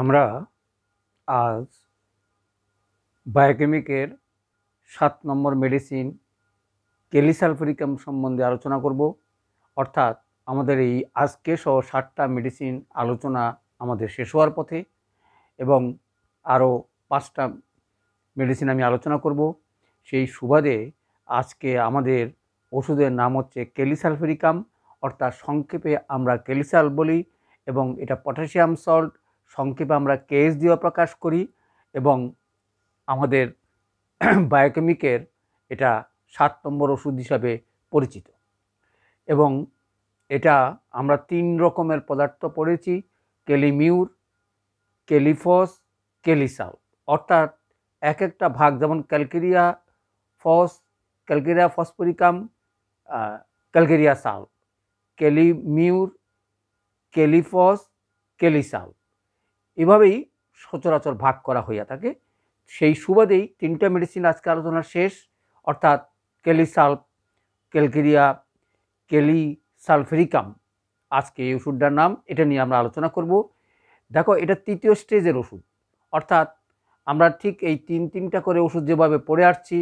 আমরা আজ বায়োকেমিকের সাত নম্বর মেডিসিন কেলিসালফরিকাম সম্বন্ধে আলোচনা করব অর্থাৎ আমাদের এই আজকে সহ সাতটা মেডিসিন আলোচনা আমাদের শেষ হওয়ার পথে এবং আরও পাঁচটা মেডিসিন আমি আলোচনা করব সেই সুবাদে আজকে আমাদের ওষুধের নাম হচ্ছে কেলিসালফেরিকাম অর্থাৎ সংক্ষেপে আমরা কেলিসাল বলি এবং এটা পটাশিয়াম সল্ট সংক্ষেপে আমরা কেস দিয়ে প্রকাশ করি এবং আমাদের বায়োকেমিকের এটা সাত নম্বর ওষুধ হিসাবে পরিচিত এবং এটা আমরা তিন রকমের পদার্থ পড়েছি কেলিমিউর কেলিফস কেলিসাল অর্থাৎ এক একটা ভাগ যেমন calcarea phos calcarea phosphoricum calcarea সাল কেলিমিউর কেলিফস কেলিসাল এভাবেই সচরাচর ভাগ করা হইয়া থাকে সেই সুবাদেই তিনটা মেডিসিন আজকে আলোচনা শেষ অর্থাৎ কেলিসাল্প ক্যালকেরিয়া কেলি সালফেরিকাম আজকে এই ওষুধটার নাম এটা নিয়ে আমরা আলোচনা করব দেখো এটা তৃতীয় স্টেজের ওষুধ অর্থাৎ আমরা ঠিক এই তিন তিনটা করে ওষুধ যেভাবে পড়ে আসছি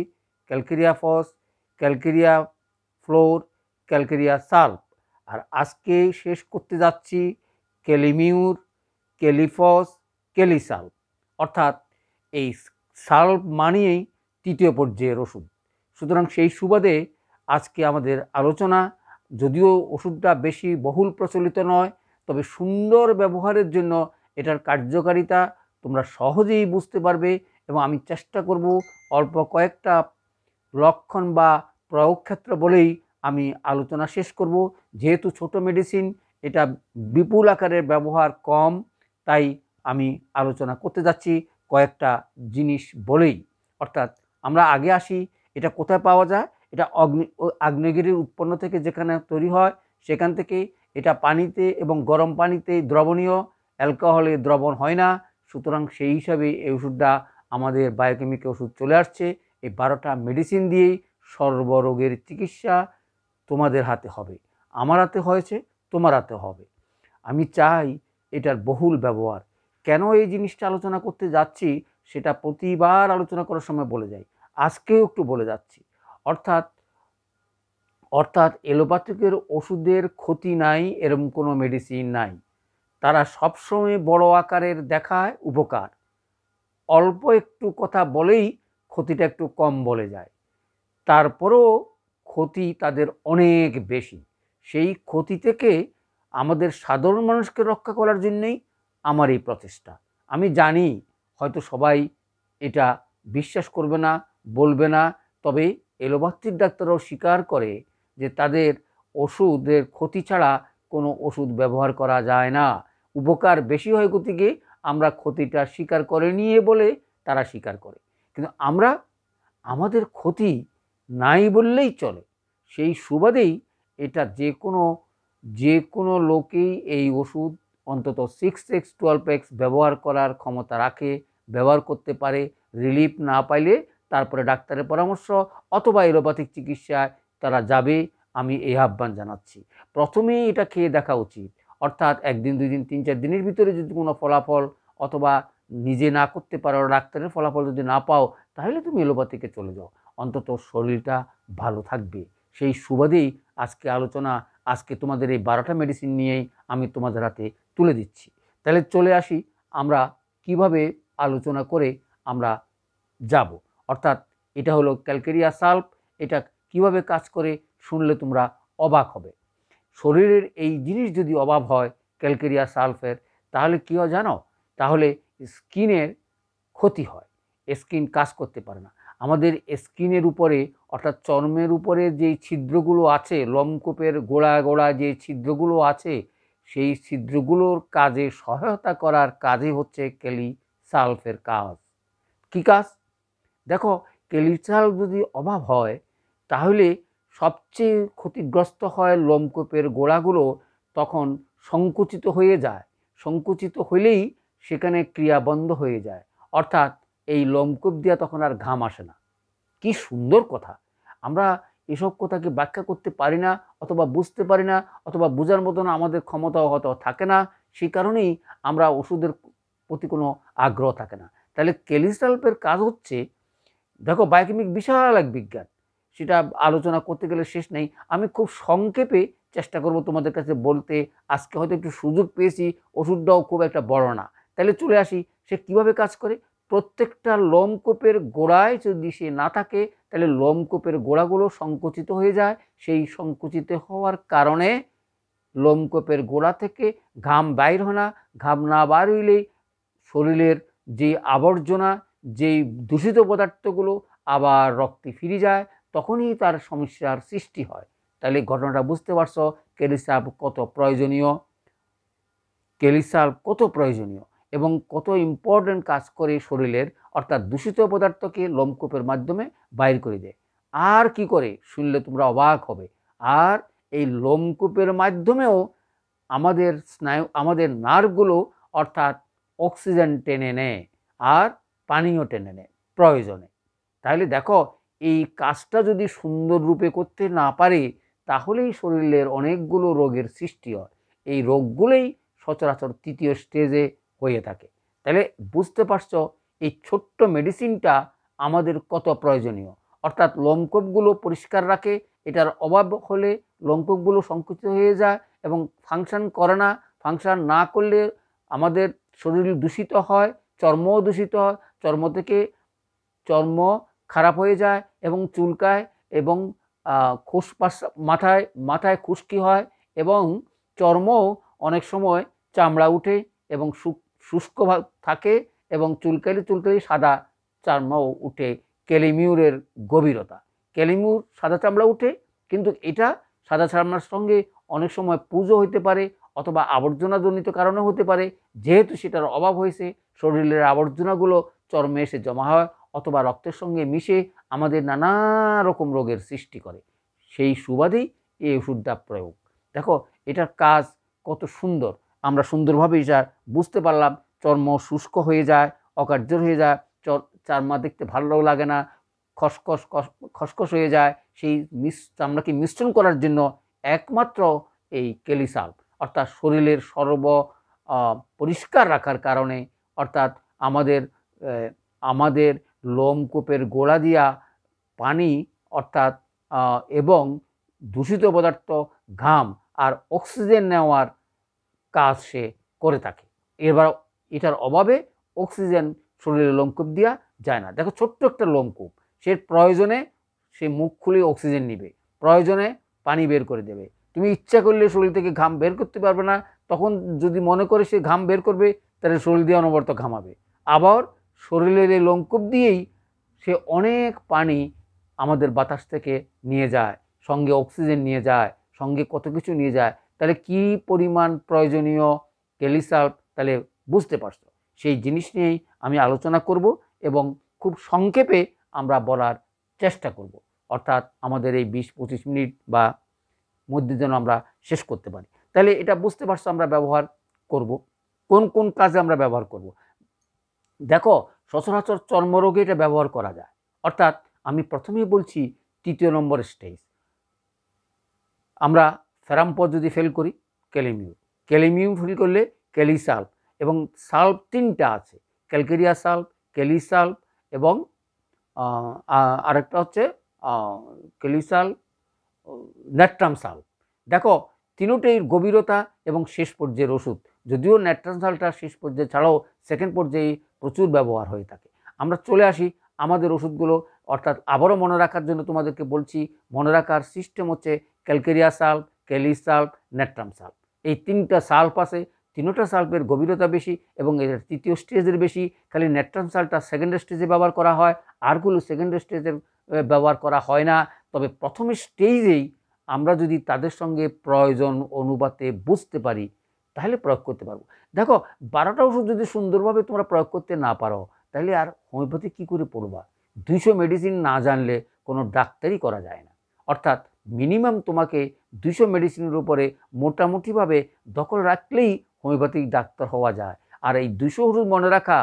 calcarea phos calcarea fluor calcarea sulph আর আজকে শেষ করতে যাচ্ছি ক্যালিমিউর কেলিফস কেলিসাল অর্থাৎ এই সাল মানিয়েই তৃতীয় পর্যায়ের ওষুধ সুতরাং সেই সুবাদে আজকে আমাদের আলোচনা যদিও ওষুধটা বেশি বহুল প্রচলিত নয় তবে সুন্দর ব্যবহারের জন্য এটার কার্যকারিতা তোমরা সহজেই বুঝতে পারবে এবং আমি চেষ্টা করব অল্প কয়েকটা লক্ষণ বা প্রয়োগক্ষেত্র বলেই আমি আলোচনা শেষ করব যেহেতু ছোট মেডিসিন এটা বিপুল আকারের ব্যবহার কম তাই আমি আলোচনা করতে যাচ্ছি কয়েকটা জিনিস বলেই অর্থাৎ আমরা আগে আসি এটা কোথায় পাওয়া যায় এটা অগ্নি আগ্নেয়গিরির উৎপন্ন থেকে যেখানে তৈরি হয় সেখান থেকে এটা পানিতে এবং গরম পানিতে দ্রবণীয় অ্যালকোহলে দ্রবণ হয় না সুতরাং সেই হিসাবে এই ওষুধটা আমাদের বায়োকেমিক ওষুধ চলে আসছে এই বারোটা মেডিসিন দিয়েই সর্বরোগের চিকিৎসা তোমাদের হাতে হবে আমার হাতে হয়েছে তোমার হাতে হবে আমি চাই এটার বহুল ব্যবহার কেন এই জিনিসটা আলোচনা করতে যাচ্ছি সেটা প্রতিবার আলোচনা করার সময় বলে যাই আজকেও একটু বলে যাচ্ছি অর্থাৎ অর্থাৎ এলোপ্যাথিকের ওষুধের ক্ষতি নাই এরম কোনো মেডিসিন নাই তারা সবসময় বড় আকারের দেখায় উপকার অল্প একটু কথা বলেই ক্ষতিটা একটু কম বলে যায় তারপরও ক্ষতি তাদের অনেক বেশি সেই ক্ষতি থেকে আমাদের সাধারণ মানুষকে রক্ষা করার জন্যই আমার এই প্রচেষ্টা আমি জানি হয়তো সবাই এটা বিশ্বাস করবে না বলবে না তবে এলোপ্যাথিক ডাক্তাররাও স্বীকার করে যে তাদের ওষুধের ক্ষতি ছাড়া কোনো ওষুধ ব্যবহার করা যায় না উপকার বেশি হয় গতিকে আমরা ক্ষতিটা স্বীকার করে নিয়ে বলে তারা স্বীকার করে কিন্তু আমরা আমাদের ক্ষতি নাই বললেই চলে সেই সুবাদেই এটা যে কোনো যে কোনো লোকেই এই ওষুধ অন্তত সিক্স এক্স টুয়েলভ এক্স ব্যবহার করার ক্ষমতা রাখে ব্যবহার করতে পারে রিলিফ না পাইলে তারপরে ডাক্তারের পরামর্শ অথবা এলোপ্যাথিক চিকিৎসায় তারা যাবে আমি এই আহ্বান জানাচ্ছি প্রথমেই এটা খেয়ে দেখা উচিত অর্থাৎ একদিন দুই দিন তিন চার দিনের ভিতরে যদি কোনো ফলাফল অথবা নিজে না করতে পারো ডাক্তারের ফলাফল যদি না পাও তাহলে তুমি এলোপ্যাথিকে চলে যাও অন্তত শরীরটা ভালো থাকবে সেই সুবাদেই আজকে আলোচনা আজকে তোমাদের এই বারোটা মেডিসিন নিয়েই আমি তোমাদের হাতে তুলে দিচ্ছি তাহলে চলে আসি আমরা কিভাবে আলোচনা করে আমরা যাব অর্থাৎ এটা হলো ক্যালকেরিয়া সাল্প এটা কিভাবে কাজ করে শুনলে তোমরা অবাক হবে শরীরের এই জিনিস যদি অভাব হয় ক্যালকেরিয়া সালফের তাহলে কী হয় জানো তাহলে স্কিনের ক্ষতি হয় স্কিন কাজ করতে পারে না আমাদের স্কিনের উপরে অর্থাৎ চর্মের উপরে যেই ছিদ্রগুলো আছে লমকূপের গোড়া গোড়া যে ছিদ্রগুলো আছে সেই ছিদ্রগুলোর কাজে সহায়তা করার কাজে হচ্ছে কেলি সালফের কাজ কী কাজ দেখো ক্যালিসাল যদি অভাব হয় তাহলে সবচেয়ে ক্ষতিগ্রস্ত হয় লোমকূপের গোড়াগুলো তখন সংকুচিত হয়ে যায় সংকুচিত হলেই সেখানে ক্রিয়া বন্ধ হয়ে যায় অর্থাৎ এই লমকূপ দিয়া তখন আর ঘাম আসে না কি সুন্দর কথা আমরা এসব কথাকে ব্যাখ্যা করতে পারি না অথবা বুঝতে পারি না অথবা বোঝার মতন আমাদের ক্ষমতাও হয়তো থাকে না সেই কারণেই আমরা ওষুধের প্রতি কোনো আগ্রহ থাকে না তাহলে কেলিস্টালপের কাজ হচ্ছে দেখো বায়োকেমিক বিশাল এক বিজ্ঞান সেটা আলোচনা করতে গেলে শেষ নেই আমি খুব সংক্ষেপে চেষ্টা করব তোমাদের কাছে বলতে আজকে হয়তো একটু সুযোগ পেয়েছি ওষুধটাও খুব একটা বড় না তাহলে চলে আসি সে কিভাবে কাজ করে প্রত্যেকটা লোমকূপের গোড়ায় যদি সে না থাকে তাহলে লোমকূপের গোড়াগুলো সংকুচিত হয়ে যায় সেই সংকুচিত হওয়ার কারণে লোমকূপের গোড়া থেকে ঘাম বাইর হয় না ঘাম না বার হইলেই শরীরের যে আবর্জনা যেই দূষিত পদার্থগুলো আবার রক্তে ফিরে যায় তখনই তার সমস্যার সৃষ্টি হয় তাহলে ঘটনাটা বুঝতে পারছ ক্যালিসাপ কত প্রয়োজনীয় ক্যালিসাপ কত প্রয়োজনীয় এবং কত ইম্পর্ট্যান্ট কাজ করে শরীরের অর্থাৎ দূষিত পদার্থকে লোমকূপের মাধ্যমে বাইর করে দেয় আর কি করে শুনলে তোমরা অবাক হবে আর এই লোমকূপের মাধ্যমেও আমাদের স্নায়ু আমাদের নার্ভগুলো অর্থাৎ অক্সিজেন টেনে নেয় আর পানীয় টেনে নেয় প্রয়োজনে তাহলে দেখো এই কাজটা যদি সুন্দর রূপে করতে না পারে তাহলেই শরীরের অনেকগুলো রোগের সৃষ্টি হয় এই রোগগুলোই সচরাচর তৃতীয় স্টেজে হয়ে থাকে তাহলে বুঝতে পারছ এই ছোট্ট মেডিসিনটা আমাদের কত প্রয়োজনীয় অর্থাৎ লোমকূপগুলো পরিষ্কার রাখে এটার অভাব হলে লোমকূপগুলো সংকুচিত হয়ে যায় এবং ফাংশন করে না ফাংশন না করলে আমাদের শরীর দূষিত হয় চর্ম দূষিত হয় চর্ম থেকে চর্ম খারাপ হয়ে যায় এবং চুলকায় এবং খুস মাথায় মাথায় খুশকি হয় এবং চর্ম অনেক সময় চামড়া উঠে এবং শুক শুষ্ক থাকে এবং চুলকালি চুলকালি সাদা চামড়াও উঠে ক্যালিমিউরের গভীরতা ক্যালিমিউর সাদা চামড়া উঠে কিন্তু এটা সাদা চামড়ার সঙ্গে অনেক সময় পুজো হইতে পারে অথবা আবর্জনাজনিত কারণে হতে পারে যেহেতু সেটার অভাব হয়েছে শরীরের আবর্জনাগুলো চর্মে এসে জমা হয় অথবা রক্তের সঙ্গে মিশে আমাদের নানা রকম রোগের সৃষ্টি করে সেই সুবাদেই এই ওষুধটা প্রয়োগ দেখো এটার কাজ কত সুন্দর আমরা সুন্দরভাবে এটা বুঝতে পারলাম চর্ম শুষ্ক হয়ে যায় অকার্য হয়ে যায় চর চারমা দেখতে ভালো লাগে না খসখস খসখস হয়ে যায় সেই মিস চামড়াকে মিশ্রণ করার জন্য একমাত্র এই কেলিসাল অর্থাৎ শরীরের সর্ব পরিষ্কার রাখার কারণে অর্থাৎ আমাদের আমাদের লোমকূপের গোড়া দিয়া পানি অর্থাৎ এবং দূষিত পদার্থ ঘাম আর অক্সিজেন নেওয়ার কাজ সে করে থাকে এবার এটার অভাবে অক্সিজেন শরীরে লোমকূপ দেওয়া যায় না দেখো ছোট্ট একটা লোমকূপ সে প্রয়োজনে সে মুখ খুলে অক্সিজেন নিবে প্রয়োজনে পানি বের করে দেবে তুমি ইচ্ছা করলে শরীর থেকে ঘাম বের করতে পারবে না তখন যদি মনে করে সে ঘাম বের করবে তাহলে শরীর দিয়ে অনবরত ঘামাবে আবার শরীরের এই লোমকূপ দিয়েই সে অনেক পানি আমাদের বাতাস থেকে নিয়ে যায় সঙ্গে অক্সিজেন নিয়ে যায় সঙ্গে কত কিছু নিয়ে যায় তাহলে কি পরিমাণ প্রয়োজনীয় ক্যালিসাল্ট তাহলে বুঝতে পারছো সেই জিনিস নিয়েই আমি আলোচনা করব এবং খুব সংক্ষেপে আমরা বলার চেষ্টা করব অর্থাৎ আমাদের এই বিশ পঁচিশ মিনিট বা মধ্যে যেন আমরা শেষ করতে পারি তাহলে এটা বুঝতে পারছো আমরা ব্যবহার করব কোন কোন কাজে আমরা ব্যবহার করব। দেখো সচরাচর চর্মরোগে এটা ব্যবহার করা যায় অর্থাৎ আমি প্রথমেই বলছি তৃতীয় নম্বর স্টেজ আমরা সেরামপথ যদি ফেল করি ক্যালিমিউ ক্যালিমিউ ফেল করলে ক্যালিসাল্প এবং সাল্প তিনটা আছে ক্যালকেরিয়া সাল্প ক্যালিসাল্প এবং আরেকটা হচ্ছে ক্যালিসাল ন্যাট্রাম সাল্প দেখো তিনোটির গভীরতা এবং শেষ পর্যায়ের ওষুধ যদিও সালটা শেষ পর্যায়ে ছাড়াও সেকেন্ড পর্যায়ে প্রচুর ব্যবহার হয়ে থাকে আমরা চলে আসি আমাদের ওষুধগুলো অর্থাৎ আবারও মনে রাখার জন্য তোমাদেরকে বলছি মনে রাখার সিস্টেম হচ্ছে calcarea sulph kali sulph natrum sulph এই তিনটা সাল্প আছে তিনোটা সাল্পের গভীরতা বেশি এবং এর তৃতীয় স্টেজের বেশি খালি নেট্রাম সাল্পটা সেকেন্ড স্টেজে ব্যবহার করা হয় আরগুলো সেকেন্ড স্টেজের ব্যবহার করা হয় না তবে প্রথম স্টেজেই আমরা যদি তাদের সঙ্গে প্রয়োজন অনুপাতে বুঝতে পারি তাহলে প্রয়োগ করতে পারবো দেখো বারোটা ওষুধ যদি সুন্দরভাবে তোমরা প্রয়োগ করতে না পারো তাহলে আর হোমিওপ্যাথি কী করে পড়বা দুইশো মেডিসিন না জানলে কোনো ডাক্তারই করা যায় না অর্থাৎ মিনিমাম তোমাকে দুশো মেডিসিনের উপরে মোটামুটিভাবে দখল রাখলেই হোমিওপ্যাথিক ডাক্তার হওয়া যায় আর এই দুশো ওষুধ মনে রাখা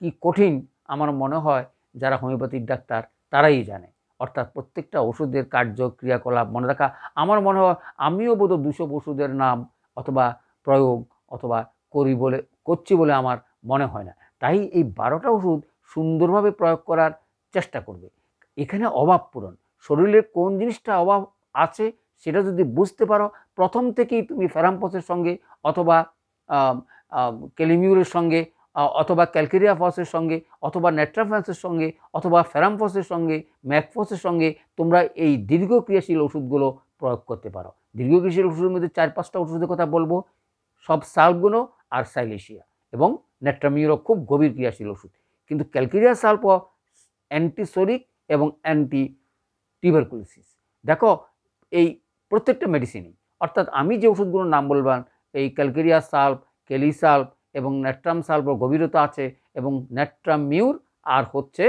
কি কঠিন আমার মনে হয় যারা হোমিওপ্যাথিক ডাক্তার তারাই জানে অর্থাৎ প্রত্যেকটা ওষুধের কার্য ক্রিয়াকলাপ মনে রাখা আমার মনে হয় আমিও বোধ দুশো ওষুধের নাম অথবা প্রয়োগ অথবা করি বলে করছি বলে আমার মনে হয় না তাই এই বারোটা ওষুধ সুন্দরভাবে প্রয়োগ করার চেষ্টা করবে এখানে অভাব পূরণ শরীরের কোন জিনিসটা অভাব আছে সেটা যদি বুঝতে পারো প্রথম থেকেই তুমি ফেরাম্পসের সঙ্গে অথবা ক্যালিমিউরের সঙ্গে অথবা ক্যালকেরিয়া ফসের সঙ্গে অথবা নেট্রাফ্যান্সের সঙ্গে অথবা ফেরাম্পসের সঙ্গে ম্যাকফসের সঙ্গে তোমরা এই দীর্ঘক্রিয়াশীল ওষুধগুলো প্রয়োগ করতে পারো দীর্ঘক্রিয়াশীল ওষুধের মধ্যে চার পাঁচটা ওষুধের কথা বলবো সব সালগুলো আর সাইলেশিয়া এবং নেট্রামিউরো খুব গভীর ক্রিয়াশীল ওষুধ কিন্তু ক্যালকেরিয়া সাল্প অ্যান্টিসোরিক এবং অ্যান্টি টিভারকুলিসিস দেখো এই প্রত্যেকটা মেডিসিনই অর্থাৎ আমি যে ওষুধগুলোর নাম বলবেন এই ক্যালকেরিয়া সাল্প কেলি সাল্প এবং ন্যাট্রাম সাল্প গভীরতা আছে এবং ন্যাট্রাম মিউর আর হচ্ছে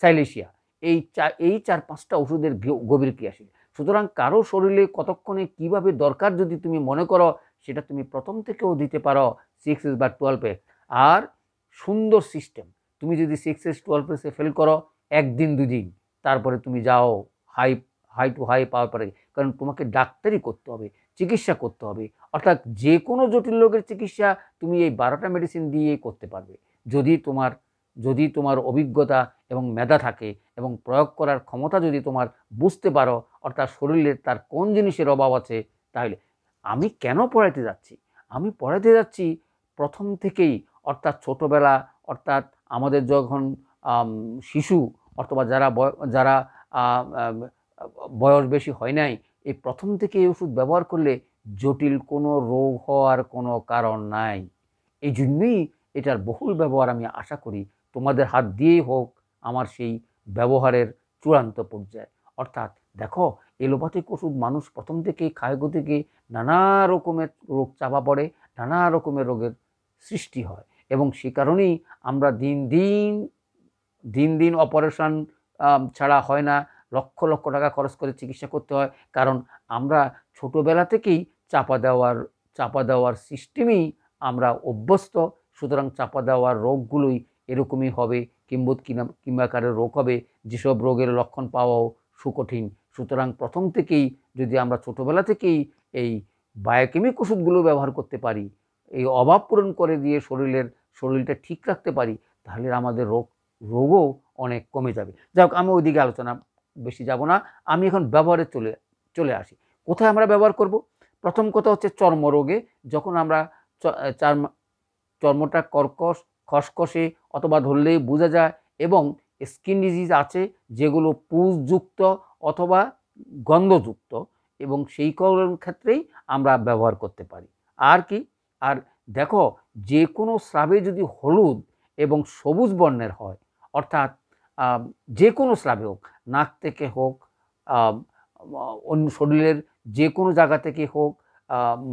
সাইলেশিয়া এই চা এই চার পাঁচটা ওষুধের গভীর ক্রিয়াশীল সুতরাং কারো শরীরে কতক্ষণে কিভাবে দরকার যদি তুমি মনে করো সেটা তুমি প্রথম থেকেও দিতে পারো সিক্স এস বা টুয়েলভ এক্স আর সুন্দর সিস্টেম তুমি যদি সিক্স এস টুয়েলভ এসে ফেল করো একদিন দুদিন তারপরে তুমি যাও high high to high power পরে কারণ তোমাকে ডাক্তারি করতে হবে চিকিৎসা করতে হবে অর্থাৎ যে কোনো জটিল রোগের চিকিৎসা তুমি এই বারোটা মেডিসিন দিয়ে করতে পারবে যদি তোমার যদি তোমার অভিজ্ঞতা এবং মেধা থাকে এবং প্রয়োগ করার ক্ষমতা যদি তোমার বুঝতে পারো অর্থাৎ শরীরে তার কোন জিনিসের অভাব আছে তাহলে আমি কেন পড়াইতে যাচ্ছি আমি পড়াইতে যাচ্ছি প্রথম থেকেই অর্থাৎ ছোটোবেলা অর্থাৎ আমাদের যখন শিশু অথবা যারা যারা বয়স বেশি হয় নাই এই প্রথম থেকে এই ওষুধ ব্যবহার করলে জটিল কোনো রোগ হওয়ার কোনো কারণ নাই এই জন্যই এটার বহুল ব্যবহার আমি আশা করি তোমাদের হাত দিয়েই হোক আমার সেই ব্যবহারের চূড়ান্ত পর্যায়ে অর্থাৎ দেখো এলোপ্যাথিক ওষুধ মানুষ প্রথম থেকে খায়গো থেকে নানা রকমের রোগ চাপা পড়ে নানা রকমের রোগের সৃষ্টি হয় এবং সে কারণেই আমরা দিন দিন দিন দিন অপারেশন ছাড়া হয় না লক্ষ লক্ষ টাকা খরচ করে চিকিৎসা করতে হয় কারণ আমরা ছোটোবেলা থেকেই চাপা দেওয়ার চাপা দেওয়ার সিস্টেমেই আমরা অভ্যস্ত সুতরাং চাপা দেওয়ার রোগগুলোই এরকমই হবে কিনা কিংবা কারো রোগ হবে যেসব রোগের লক্ষণ পাওয়াও সুকঠিন সুতরাং প্রথম থেকেই যদি আমরা ছোটোবেলা থেকেই এই বায়োকেমিক ওষুধগুলো ব্যবহার করতে পারি এই অভাব পূরণ করে দিয়ে শরীরের শরীরটা ঠিক রাখতে পারি তাহলে আমাদের রোগ রোগও অনেক কমে যাবে যাই হোক আমি ওইদিকে আলোচনা বেশি যাব না আমি এখন ব্যবহারে চলে চলে আসি কোথায় আমরা ব্যবহার করব প্রথম কথা হচ্ছে চর্মরোগে যখন আমরা চার্ম চর্মটা কর্কশ খসখসে অথবা ধরলে বোঝা যায় এবং স্কিন ডিজিজ আছে যেগুলো পুষযুক্ত অথবা গন্ধযুক্ত এবং সেই ক্ষেত্রেই আমরা ব্যবহার করতে পারি আর কি আর দেখো যে কোনো স্রাবে যদি হলুদ এবং সবুজ বর্ণের হয় অর্থাৎ যে কোনো স্লাবে হোক নাক থেকে হোক অন্য শরীরের যে কোনো জায়গা থেকে হোক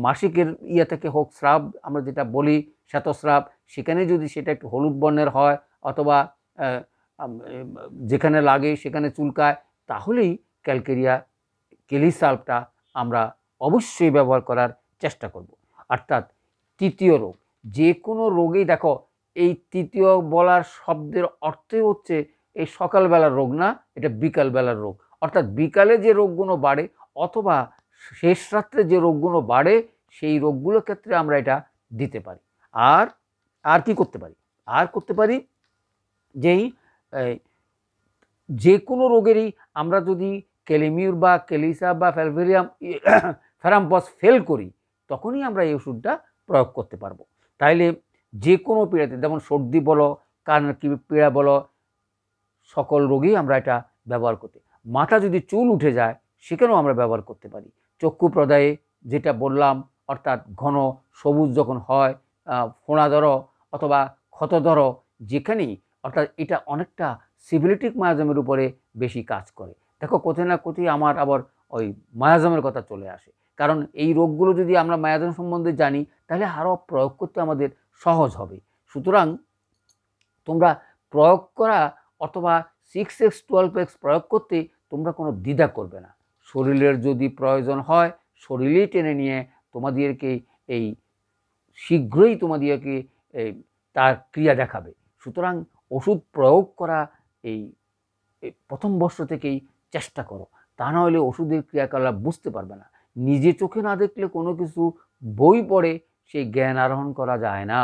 মাসিকের ইয়ে থেকে হোক স্রাব আমরা যেটা বলি শ্বেতস্রাব সেখানে যদি সেটা একটু হলুদ বর্ণের হয় অথবা যেখানে লাগে সেখানে চুলকায় তাহলেই ক্যালকেরিয়া কেলিসাল্পটা আমরা অবশ্যই ব্যবহার করার চেষ্টা করব। অর্থাৎ তৃতীয় রোগ যে কোনো রোগেই দেখো এই তৃতীয় বলার শব্দের অর্থই হচ্ছে এই সকালবেলার রোগ না এটা বিকালবেলার রোগ অর্থাৎ বিকালে যে রোগগুলো বাড়ে অথবা শেষ রাত্রে যে রোগগুলো বাড়ে সেই রোগগুলোর ক্ষেত্রে আমরা এটা দিতে পারি আর আর কি করতে পারি আর করতে পারি যেই যে কোনো রোগেরই আমরা যদি কেলিমিউর বা ক্যালিসা বা ফ্যালভেরিয়াম ফেরাম্পস ফেল করি তখনই আমরা এই ওষুধটা প্রয়োগ করতে পারবো তাইলে যে কোনো পীড়াতে যেমন সর্দি বলো কান পীড়া বলো সকল রোগেই আমরা এটা ব্যবহার করতে মাথা যদি চুল উঠে যায় সেখানেও আমরা ব্যবহার করতে পারি চক্ষু প্রদায়ে যেটা বললাম অর্থাৎ ঘন সবুজ যখন হয় ফোঁড়া ধরো অথবা ক্ষত ধরো যেখানেই অর্থাৎ এটা অনেকটা সিভিলিটিক মায়াজমের উপরে বেশি কাজ করে দেখো কোথায় না কোথায় আমার আবার ওই মায়াজমের কথা চলে আসে কারণ এই রোগগুলো যদি আমরা মায়াজম সম্বন্ধে জানি তাহলে আরও প্রয়োগ করতে আমাদের সহজ হবে সুতরাং তোমরা প্রয়োগ করা অথবা সিক্স এক্স টুয়েলভ এক্স প্রয়োগ করতে তোমরা কোনো দ্বিধা করবে না শরীরের যদি প্রয়োজন হয় শরীরেই টেনে নিয়ে তোমাদেরকে এই শীঘ্রই তোমাদেরকে এই তার ক্রিয়া দেখাবে সুতরাং ওষুধ প্রয়োগ করা এই প্রথম বর্ষ থেকেই চেষ্টা করো তা নাহলে ওষুধের ক্রিয়াকলাপ বুঝতে পারবে না নিজে চোখে না দেখলে কোনো কিছু বই পড়ে সেই জ্ঞান আরোহণ করা যায় না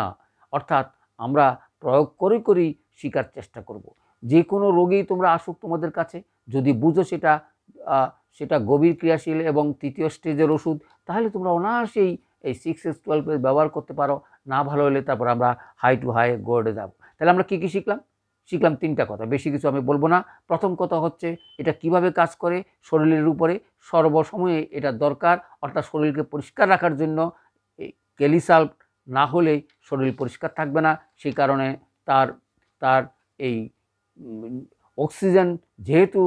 অর্থাৎ আমরা প্রয়োগ করে করি শিকার চেষ্টা করব। যে কোনো রোগেই তোমরা আসুক তোমাদের কাছে যদি বুঝো সেটা সেটা গভীর ক্রিয়াশীল এবং তৃতীয় স্টেজের ওষুধ তাহলে তোমরা অনায়াসেই এই সিক্স এস টুয়েলভে ব্যবহার করতে পারো না ভালো হলে তারপর আমরা হাই টু হাই গোর্ডে যাব তাহলে আমরা কী কী শিখলাম শিখলাম তিনটা কথা বেশি কিছু আমি বলবো না প্রথম কথা হচ্ছে এটা কিভাবে কাজ করে শরীরের উপরে সর্বসময়ে এটা দরকার অর্থাৎ শরীরকে পরিষ্কার রাখার জন্য ক্যালিসাল্ট না হলে শরীর পরিষ্কার থাকবে না সেই কারণে তার তার এই অক্সিজেন যেহেতু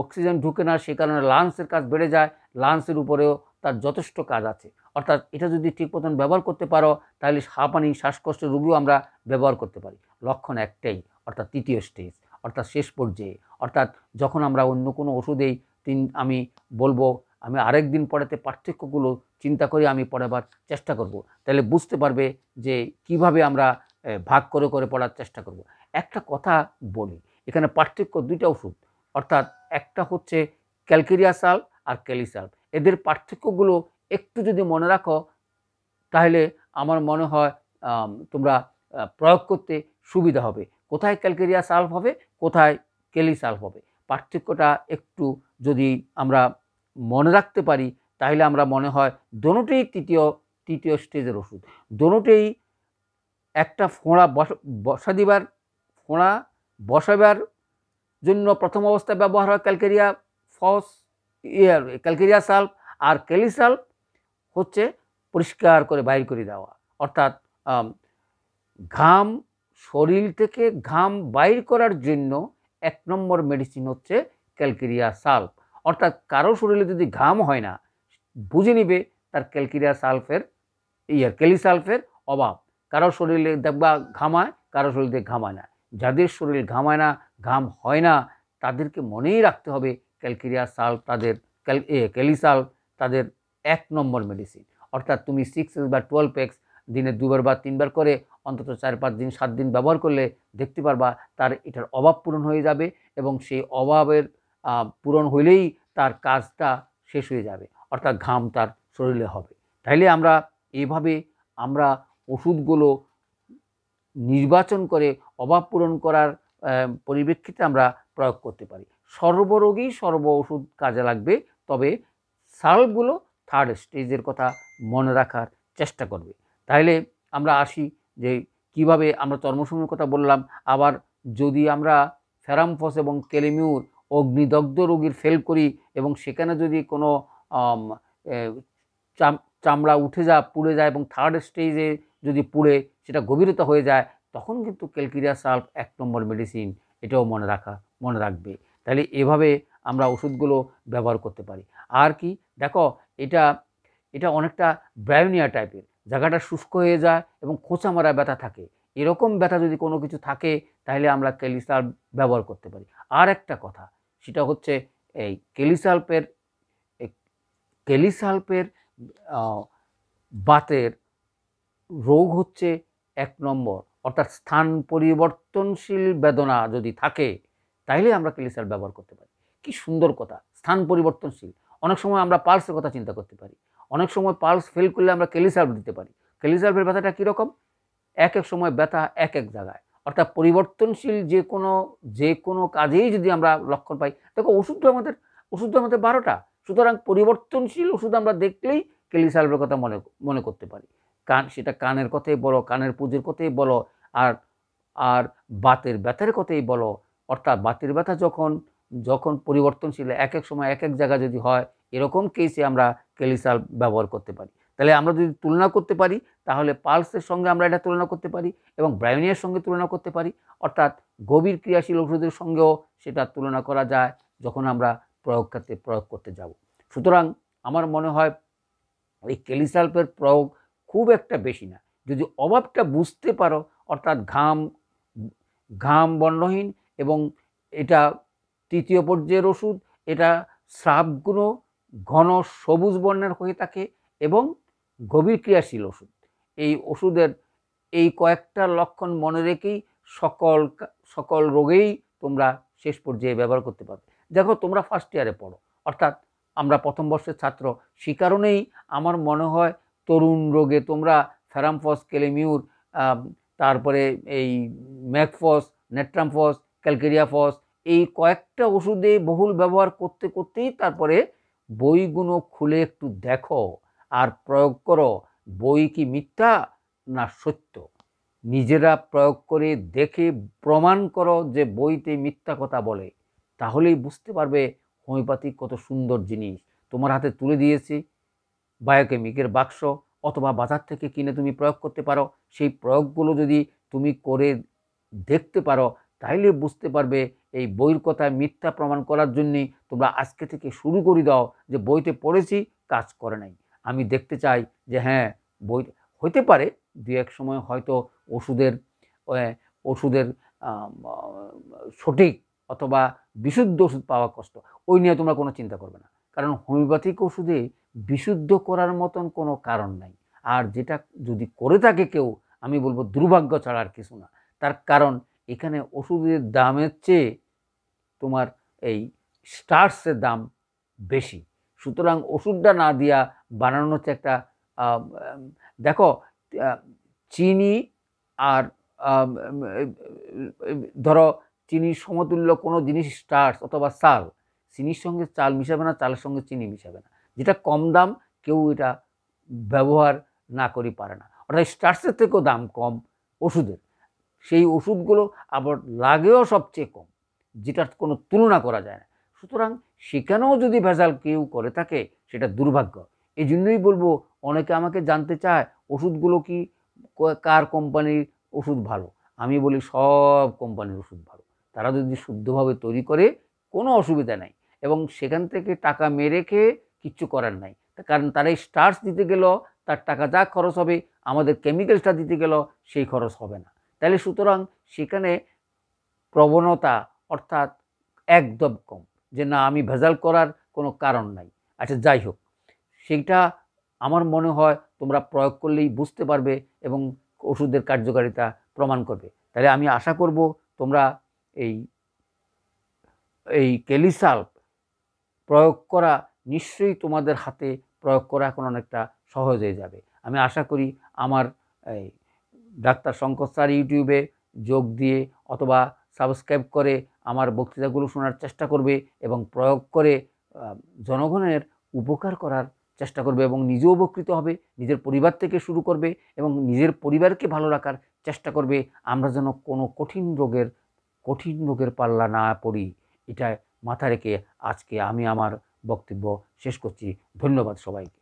অক্সিজেন ঢুকে না সে কারণে লাংসের কাজ বেড়ে যায় লাংসের উপরেও তার যথেষ্ট কাজ আছে অর্থাৎ এটা যদি ঠিক মতন ব্যবহার করতে পারো তাহলে হাঁপানি শ্বাসকষ্ট রুগীও আমরা ব্যবহার করতে পারি লক্ষণ একটাই অর্থাৎ তৃতীয় স্টেজ অর্থাৎ শেষ পর্যায়ে অর্থাৎ যখন আমরা অন্য কোনো ওষুধেই তিন আমি বলবো আমি আরেক দিন পড়াতে পার্থক্যগুলো চিন্তা করে আমি পড়াবার চেষ্টা করব। তাহলে বুঝতে পারবে যে কিভাবে আমরা ভাগ করে করে পড়ার চেষ্টা করবো একটা কথা বলি এখানে পার্থক্য দুইটা ওষুধ অর্থাৎ একটা হচ্ছে ক্যালকেরিয়া সাল আর ক্যালিসাল এদের পার্থক্যগুলো একটু যদি মনে রাখো তাহলে আমার মনে হয় তোমরা প্রয়োগ করতে সুবিধা হবে কোথায় ক্যালকেরিয়া সাল্ভ হবে কোথায় কেলি হবে পার্থক্যটা একটু যদি আমরা মনে রাখতে পারি তাহলে আমরা মনে হয় দোনোটেই তৃতীয় তৃতীয় স্টেজের ওষুধ দোনোটেই একটা ফোঁড়া বসা দিবার কোনা বসাবার জন্য প্রথম অবস্থায় ব্যবহার হয় ক্যালকেরিয়া ফস ইয়ার ক্যালকেরিয়া সাল্প আর ক্যালি সাল্প হচ্ছে পরিষ্কার করে বাইর করে দেওয়া অর্থাৎ ঘাম শরীর থেকে ঘাম বাইর করার জন্য এক নম্বর মেডিসিন হচ্ছে ক্যালকেরিয়া সাল্প অর্থাৎ কারো শরীরে যদি ঘাম হয় না বুঝে নিবে তার ক্যালকেরিয়া সালফের ইয়ার ক্যালি সালফের অভাব কারো শরীরে দেখবা ঘামায় কারো শরীরে ঘামায় না যাদের শরীর ঘামায় না ঘাম হয় না তাদেরকে মনেই রাখতে হবে ক্যালকেরিয়া সাল তাদের ক্যাল ক্যালিসাল তাদের এক নম্বর মেডিসিন অর্থাৎ তুমি সিক্স এক্স বা টুয়েলভ এক্স দিনে দুবার বা তিনবার করে অন্তত চার পাঁচ দিন সাত দিন ব্যবহার করলে দেখতে পারবা তার এটার অভাব পূরণ হয়ে যাবে এবং সেই অভাবের পূরণ হইলেই তার কাজটা শেষ হয়ে যাবে অর্থাৎ ঘাম তার শরীরে হবে তাইলে আমরা এভাবে আমরা ওষুধগুলো নির্বাচন করে অভাব পূরণ করার পরিপ্রেক্ষিতে আমরা প্রয়োগ করতে পারি সর্বরোগী সর্ব ওষুধ কাজে লাগবে তবে সাল্ভগুলো থার্ড স্টেজের কথা মনে রাখার চেষ্টা করবে তাহলে আমরা আসি যে কিভাবে আমরা চর্মসমূহের কথা বললাম আবার যদি আমরা ফেরামফস এবং কেলেমিউর অগ্নিদগ্ধ রোগীর ফেল করি এবং সেখানে যদি কোনো চামড়া উঠে যা পুড়ে যায় এবং থার্ড স্টেজে যদি পুড়ে সেটা গভীরতা হয়ে যায় তখন কিন্তু ক্যালকিরিয়া সাল্ফ এক নম্বর মেডিসিন এটাও মনে রাখা মনে রাখবে তাহলে এভাবে আমরা ওষুধগুলো ব্যবহার করতে পারি আর কি দেখো এটা এটা অনেকটা ব্রায়োনিয়া টাইপের জায়গাটা শুষ্ক হয়ে যায় এবং খোঁচা মারা ব্যথা থাকে এরকম ব্যথা যদি কোনো কিছু থাকে তাহলে আমরা ক্যালিসাল ব্যবহার করতে পারি আর একটা কথা সেটা হচ্ছে এই ক্যালিসাল্পের ক্যালিসাল্পের বাতের রোগ হচ্ছে এক নম্বর অর্থাৎ স্থান পরিবর্তনশীল বেদনা যদি থাকে তাহলে আমরা ক্লিসার ব্যবহার করতে পারি কি সুন্দর কথা স্থান পরিবর্তনশীল অনেক সময় আমরা পালসের কথা চিন্তা করতে পারি অনেক সময় পালস ফেল করলে আমরা ক্যালিসার্ভ দিতে পারি ক্যালিসার্ভের ব্যথাটা কীরকম এক এক সময় ব্যথা এক এক জায়গায় অর্থাৎ পরিবর্তনশীল যে কোনো যে কোনো কাজেই যদি আমরা লক্ষণ পাই দেখো ওষুধ আমাদের ওষুধ আমাদের বারোটা সুতরাং পরিবর্তনশীল ওষুধ আমরা দেখলেই ক্যালিসার্ভের কথা মনে মনে করতে পারি কান সেটা কানের কথাই বলো কানের পুজোর কথাই বলো আর আর বাতের ব্যথার কথাই বলো অর্থাৎ বাতের ব্যথা যখন যখন পরিবর্তনশীল এক এক সময় এক এক জায়গা যদি হয় এরকম কেসে আমরা কেলিসাল ব্যবহার করতে পারি তাহলে আমরা যদি তুলনা করতে পারি তাহলে পালসের সঙ্গে আমরা এটা তুলনা করতে পারি এবং ব্রাইনিয়ার সঙ্গে তুলনা করতে পারি অর্থাৎ গভীর ক্রিয়াশীল ওষুধের সঙ্গেও সেটা তুলনা করা যায় যখন আমরা প্রয়োগ ক্ষেত্রে প্রয়োগ করতে যাব সুতরাং আমার মনে হয় এই কেলিসাল্পের প্রয়োগ খুব একটা বেশি না যদি অভাবটা বুঝতে পারো অর্থাৎ ঘাম ঘাম বর্ণহীন এবং এটা তৃতীয় পর্যায়ের ওষুধ এটা স্রাবগুলো ঘন সবুজ বর্ণের হয়ে থাকে এবং গভীর ক্রিয়াশীল ওষুধ এই ওষুধের এই কয়েকটা লক্ষণ মনে রেখেই সকল সকল রোগেই তোমরা শেষ পর্যায়ে ব্যবহার করতে পারবে দেখো তোমরা ফার্স্ট ইয়ারে পড়ো অর্থাৎ আমরা প্রথম বর্ষের ছাত্র সে কারণেই আমার মনে হয় তরুণ রোগে তোমরা ফেরামফস কেলেমিউর তারপরে এই ম্যাকফস নেট্রামফস ক্যালকেরিয়া ফস এই কয়েকটা ওষুধে বহুল ব্যবহার করতে করতেই তারপরে বইগুলো খুলে একটু দেখো আর প্রয়োগ করো বই কি মিথ্যা না সত্য নিজেরা প্রয়োগ করে দেখে প্রমাণ করো যে বইতে মিথ্যা কথা বলে তাহলেই বুঝতে পারবে হোমিওপ্যাথি কত সুন্দর জিনিস তোমার হাতে তুলে দিয়েছি বায়োকেমিকের বাক্স অথবা বাজার থেকে কিনে তুমি প্রয়োগ করতে পারো সেই প্রয়োগগুলো যদি তুমি করে দেখতে পারো তাইলে বুঝতে পারবে এই বইয়ের কথা মিথ্যা প্রমাণ করার জন্যে তোমরা আজকে থেকে শুরু করে দাও যে বইতে পড়েছি কাজ করে নাই আমি দেখতে চাই যে হ্যাঁ বই হতে পারে দু এক সময় হয়তো ওষুধের ওষুধের সঠিক অথবা বিশুদ্ধ ওষুধ পাওয়া কষ্ট ওই নিয়ে তোমরা কোনো চিন্তা করবে না কারণ হোমিওপ্যাথিক ওষুধে বিশুদ্ধ করার মতন কোনো কারণ নাই আর যেটা যদি করে থাকে কেউ আমি বলবো দুর্ভাগ্য ছাড়া আর কিছু না তার কারণ এখানে ওষুধের দামের চেয়ে তোমার এই স্টার্সের দাম বেশি সুতরাং ওষুধটা না দিয়া বানানো হচ্ছে একটা দেখো চিনি আর ধরো চিনির সমতুল্য কোনো জিনিস স্টার্স অথবা সাল চিনির সঙ্গে চাল মিশাবে না চালের সঙ্গে চিনি মিশাবে না যেটা কম দাম কেউ এটা ব্যবহার না করে পারে না অর্থাৎ স্টার্সের থেকেও দাম কম ওষুধের সেই ওষুধগুলো আবার লাগেও সবচেয়ে কম যেটার কোনো তুলনা করা যায় না সুতরাং সেখানেও যদি ভেজাল কেউ করে থাকে সেটা দুর্ভাগ্য এই জন্যই বলবো অনেকে আমাকে জানতে চায় ওষুধগুলো কি কার কোম্পানির ওষুধ ভালো আমি বলি সব কোম্পানির ওষুধ ভালো তারা যদি শুদ্ধভাবে তৈরি করে কোনো অসুবিধা নাই এবং সেখান থেকে টাকা মেরে খেয়ে কিচ্ছু করার নাই কারণ তারা এই স্টার্স দিতে গেল তার টাকা যা খরচ হবে আমাদের কেমিক্যালসটা দিতে গেল সেই খরচ হবে না তাহলে সুতরাং সেখানে প্রবণতা অর্থাৎ একদম কম যে না আমি ভেজাল করার কোনো কারণ নাই আচ্ছা যাই হোক সেইটা আমার মনে হয় তোমরা প্রয়োগ করলেই বুঝতে পারবে এবং ওষুধের কার্যকারিতা প্রমাণ করবে তাহলে আমি আশা করব তোমরা এই এই কেলিসাল্প প্রয়োগ করা নিশ্চয়ই তোমাদের হাতে প্রয়োগ করা এখন অনেকটা সহজ হয়ে যাবে আমি আশা করি আমার এই ডাক্তার শঙ্কর স্যার ইউটিউবে যোগ দিয়ে অথবা সাবস্ক্রাইব করে আমার বক্তৃতাগুলো শোনার চেষ্টা করবে এবং প্রয়োগ করে জনগণের উপকার করার চেষ্টা করবে এবং নিজেও উপকৃত হবে নিজের পরিবার থেকে শুরু করবে এবং নিজের পরিবারকে ভালো রাখার চেষ্টা করবে আমরা যেন কোনো কঠিন রোগের কঠিন রোগের পাল্লা না পড়ি এটা মাথা রেখে আজকে আমি আমার বক্তব্য শেষ করছি ধন্যবাদ সবাইকে